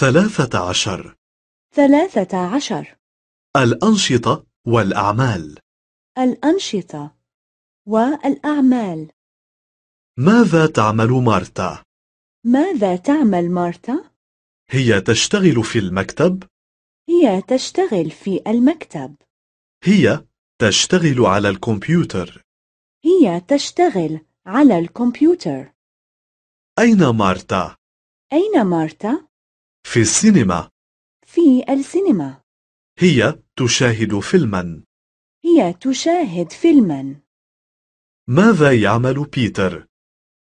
ثلاثة عشر ثلاثة عشر الأنشطة والأعمال الأنشطة والأعمال ماذا تعمل مارتا؟ ماذا تعمل مارتا؟ هي تشتغل في المكتب؟ هي تشتغل في المكتب هي تشتغل على الكمبيوتر هي تشتغل على الكمبيوتر أين مارتا؟ أين مارتا؟ في السينما في السينما هي تشاهد فيلما هي تشاهد فيلما ماذا يعمل بيتر؟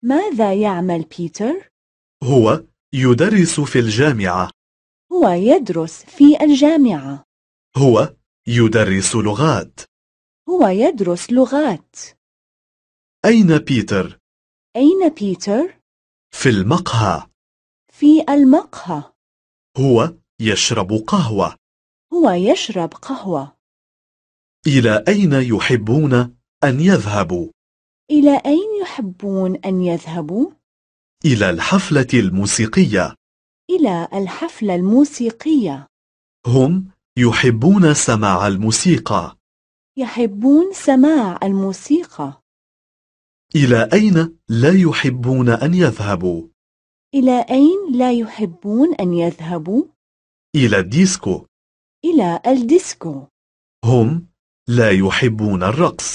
ماذا يعمل بيتر؟ هو يدرس في الجامعة هو يدرس في الجامعة هو يدرس لغات هو يدرس لغات أين بيتر؟ أين بيتر؟ في المقهى في المقهى هو يشرب قهوة. هو يشرب قهوة. إلى أين يحبون أن يذهبوا؟ إلى أين يحبون أن يذهبوا؟ إلى الحفلة الموسيقية. إلى الحفلة الموسيقية. هم يحبون سماع الموسيقى. يحبون سماع الموسيقى. إلى أين لا يحبون أن يذهبوا؟ إلى أين لا يحبون أن يذهبوا؟ إلى الديسكو إلى الديسكو هم لا يحبون الرقص